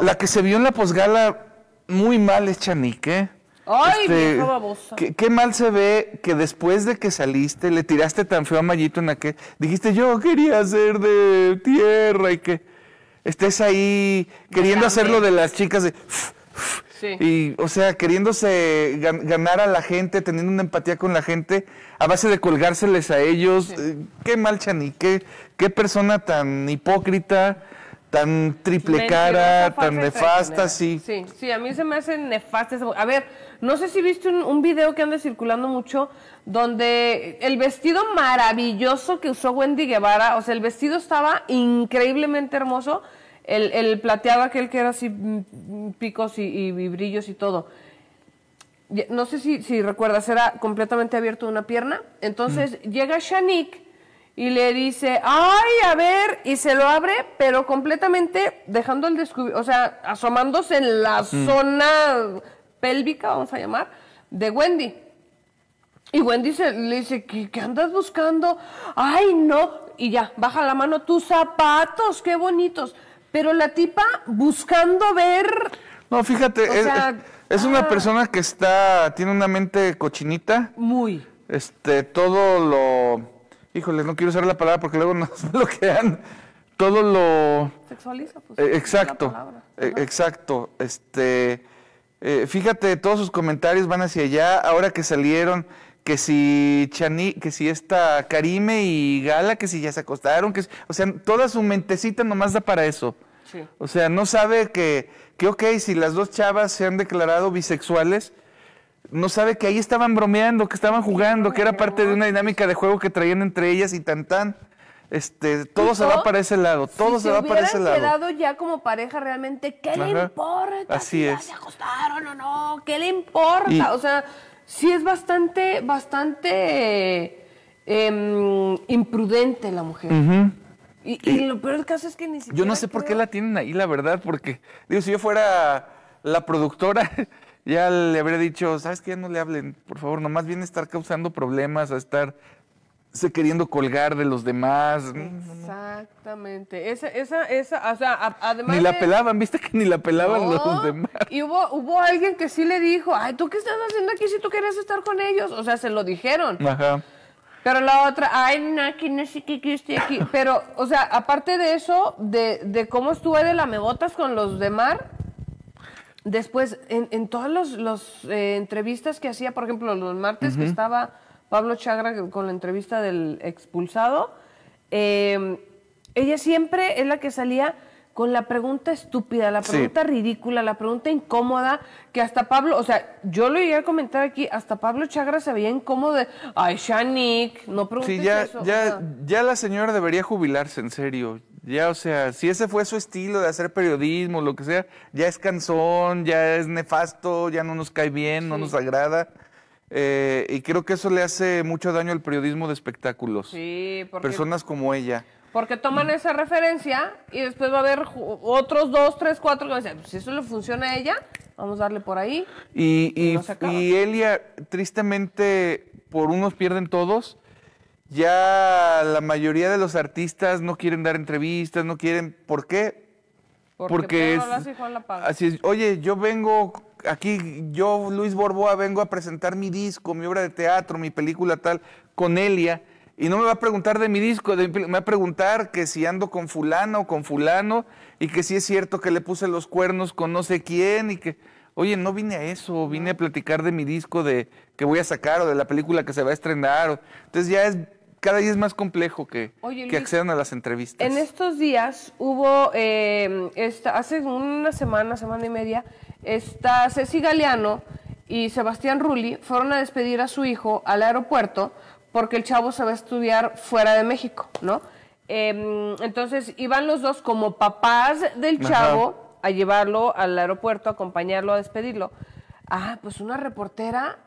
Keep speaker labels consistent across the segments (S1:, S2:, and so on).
S1: La que se
S2: vio en la posgala muy mal es Chanique.
S1: ¡Ay, este, babosa! Qué,
S2: mal se ve que después de que saliste, le tiraste tan feo a Mayito en aquel... Dijiste, yo quería ser de tierra y que estés ahí queriendo hacer lo de las chicas de... Y, o sea, queriéndose ganar a la gente, teniendo una empatía con la gente, a base de colgárseles a ellos. Eh, qué mal, Chanique. Qué persona tan hipócrita tan triple cara, tan nefasta, sí.
S1: Sí, sí, a mí se me hacen nefastas. A ver, no sé si viste un, video que anda circulando mucho donde el vestido maravilloso que usó Wendy Guevara, o sea, el vestido estaba increíblemente hermoso, el, plateado aquel que era así mm, mm, picos y, y brillos y todo. No sé si, si, recuerdas, era completamente abierto de una pierna. Entonces mm. llega Shanique y le dice, ay, a ver, y se lo abre, pero completamente dejando el descubierto, o sea, asomándose en la zona pélvica, vamos a llamar, de Wendy. Y Wendy le dice, ¿Qué, andas buscando? Ay, no, y ya, baja la mano, tus zapatos, qué bonitos. Pero la tipa buscando ver...
S2: No, fíjate, es, una ah. persona que está, tiene una mente cochinita. Muy. Este, todo lo híjole, no quiero usar la palabra porque luego nos bloquean. Todo lo... Sexualiza, pues. Eh, exacto, eh, exacto. Este, eh, fíjate, todos sus comentarios van hacia allá. Ahora que salieron, que si Chani, que si esta Karime y Gala, que si ya se acostaron, que... O sea, toda su mentecita nomás da para eso. Sí. O sea, no sabe que, que, ok, si las dos chavas se han declarado bisexuales, no sabe que ahí estaban bromeando, que estaban jugando, que era parte de una dinámica de juego que traían entre ellas y tan tan. Este, todo se va para ese lado, todo se, va para ese lado. quedado
S1: ya como pareja realmente, ¿qué le importa? Así si es. ¿Se acostaron o no? ¿Qué le importa? o sea, sí es bastante, bastante em, imprudente la mujer. y, eh, lo peor del caso es que ni siquiera... Yo no sé por qué la
S2: tienen ahí, la verdad, porque, digo, si yo fuera la productora ya le habría dicho, ¿sabes qué? No le hablen, por favor, nomás viene a estar causando problemas, a estar se queriendo colgar de los demás.
S1: Exactamente. Esa, esa, esa, o sea, además. Ni la pelaban,
S2: viste que ni la pelaban los demás.
S1: Y hubo, hubo alguien que sí le dijo, ay, ¿tú qué estás haciendo aquí si tú querías estar con ellos? O sea, se lo dijeron. Ajá. Pero la otra, ay, no, aquí no sé qué, estoy aquí. Pero, o sea, aparte de eso, de, de cómo estuve de la mebotas con los demás, Después, en, todas las los, eh, entrevistas que hacía, por ejemplo, los martes que estaba Pablo Chagra con la entrevista del expulsado, em, ella siempre es la que salía con la pregunta estúpida, la pregunta ridícula, la pregunta incómoda, que hasta Pablo, o sea, yo lo iba a comentar aquí, hasta Pablo Chagra se veía incómodo de, ay, Shanik, no preguntes sí, ya, eso. Ya,
S2: ya la señora debería jubilarse, en serio. Ya, o sea, si ese fue su estilo de hacer periodismo, lo que sea, ya es cansón, ya es nefasto, ya no nos cae bien, no nos agrada. Eh, y creo que eso le hace mucho daño al periodismo de espectáculos. Sí, porque... Personas como ella.
S1: Porque toman esa referencia y después va a haber otros dos, tres, cuatro que van a decir, pues si eso le funciona a ella, vamos a darle por ahí.
S2: Y, y Elia, tristemente, por unos pierden todos ya la mayoría de los artistas no quieren dar entrevistas, no quieren. ¿Por qué? Porque, Porque es, la así Oye, yo vengo aquí, yo Luis Borboa vengo a presentar mi disco, mi obra de teatro, mi película tal con Elia y no me va a preguntar de mi disco, me va a preguntar que si ando con fulano o con fulano y que si es cierto que le puse los cuernos con no sé quién y que, oye, no vine a eso, vine a platicar de mi disco de que voy a sacar o de la película que se va a estrenar. entonces ya es cada día es más complejo que, que accedan a las entrevistas. En
S1: estos días hubo, eh, hace una semana, semana y media, está Ceci Galeano y Sebastián Rulli fueron a despedir a su hijo al aeropuerto porque el chavo se va a estudiar fuera de México, ¿no? Em, entonces iban los dos como papás del chavo a llevarlo al aeropuerto, a acompañarlo, a despedirlo. Ah, pues una reportera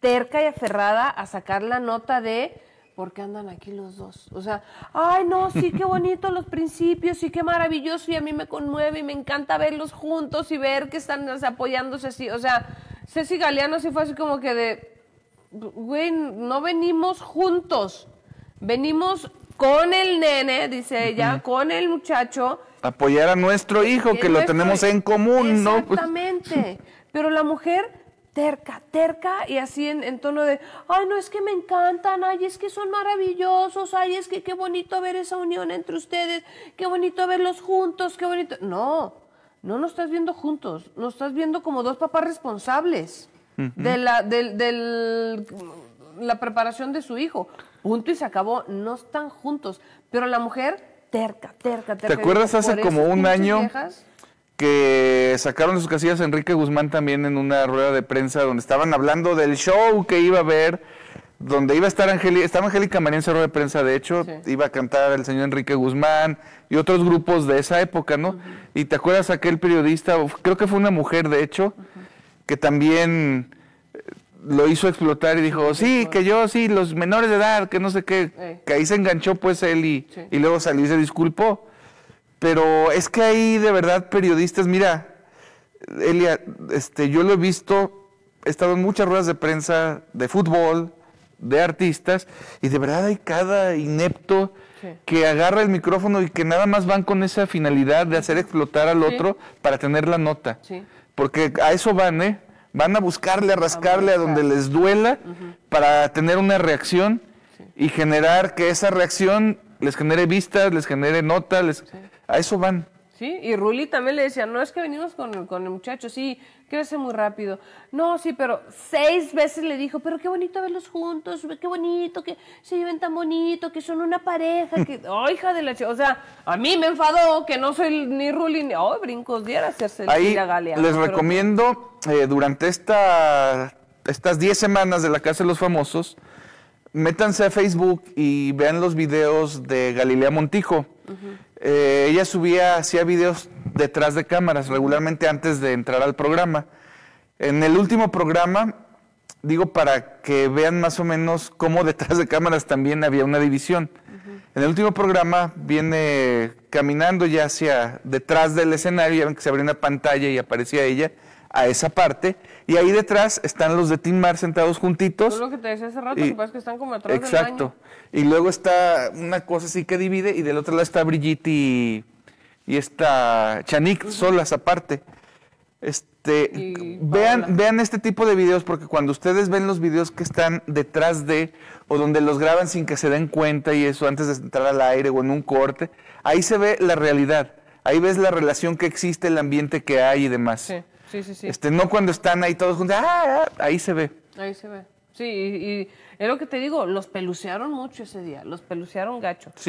S1: terca y aferrada a sacar la nota de por qué andan aquí los dos. O sea, ay, no, sí, qué bonito los principios, sí, qué maravilloso, y a mí me conmueve y me encanta verlos juntos y ver que están apoyándose así. O sea, Ceci Galeano sí fue así como que de, güey, no venimos juntos, venimos con el nene, dice ella, con el muchacho.
S2: Apoyar a nuestro hijo, que lo tenemos en común, ¿no?
S1: Exactamente. Pero la mujer terca, terca y así en, tono de, ay, no es que me encantan, ay, es que son maravillosos, ay, es que qué bonito ver esa unión entre ustedes, qué bonito verlos juntos, qué bonito. No, no nos estás viendo juntos, nos estás viendo como dos papás responsables de la, del, la preparación de su hijo. Junto y se acabó, no están juntos. Pero la mujer terca, terca, terca. ¿Te acuerdas hace como un año?
S2: que sacaron sus casillas Enrique Guzmán también en una rueda de prensa donde estaban hablando del show que iba a haber, donde iba a estar Angélica, estaba Angélica María en esa rueda de prensa, de hecho, iba a cantar el señor Enrique Guzmán y otros grupos de esa época, ¿no? Y te acuerdas aquel periodista, creo que fue una mujer, de hecho, que también eh, lo hizo explotar y dijo, sí, que yo, sí, los menores de edad, que no sé qué, eh. que ahí se enganchó pues él y, luego salió y se disculpó. Pero es que hay de verdad periodistas, mira, Elia, este, yo lo he visto, he estado en muchas ruedas de prensa de fútbol, de artistas, y de verdad hay cada inepto que agarra el micrófono y que nada más van con esa finalidad de hacer explotar al otro para tener la nota. Porque a eso van, ¿eh? Van a buscarle, a rascarle a, donde les duela para tener una reacción y generar que esa reacción les genere vistas, les genere nota, les... A eso van.
S1: Sí, y Ruli también le decía, no es que venimos con, el muchacho, sí, crece muy rápido. No, sí, pero seis veces le dijo, pero qué bonito verlos juntos, qué bonito, que se lleven tan bonito, que son una pareja, que, oh, hija de la chica, o sea, a mí me enfadó que no soy ni Ruli, ni, oh, brincos, diera hacerse Ahí la galea. Les recomiendo,
S2: eh, durante esta, estas diez semanas de la Casa de los Famosos, métanse a Facebook y vean los videos de Galilea Montijo. Ajá. Eh, ella subía, hacía videos detrás de cámaras regularmente antes de entrar al programa. En el último programa, digo para que vean más o menos cómo detrás de cámaras también había una división. En el último programa viene caminando ya hacia detrás del escenario, se abrió una pantalla y aparecía ella a esa parte. Y ahí detrás están los de Tim Mar sentados juntitos. Es lo
S1: que te decía hace rato, que que están como atrás Exacto.
S2: y luego está una cosa así que divide y del otro lado está Brigitte y, está Chanik solas aparte. Este, vean, vean este tipo de videos porque cuando ustedes ven los videos que están detrás de o donde los graban sin que se den cuenta y eso antes de entrar al aire o en un corte, ahí se ve la realidad, ahí ves la relación que existe, el ambiente que hay y demás.
S1: Sí, sí, sí. Este,
S2: no cuando están ahí todos juntos, ah, ¡Ah! ahí se ve.
S1: Ahí se ve. Sí, y, y, es lo que te digo, los pelucearon mucho ese día, los pelucearon gacho. Sí.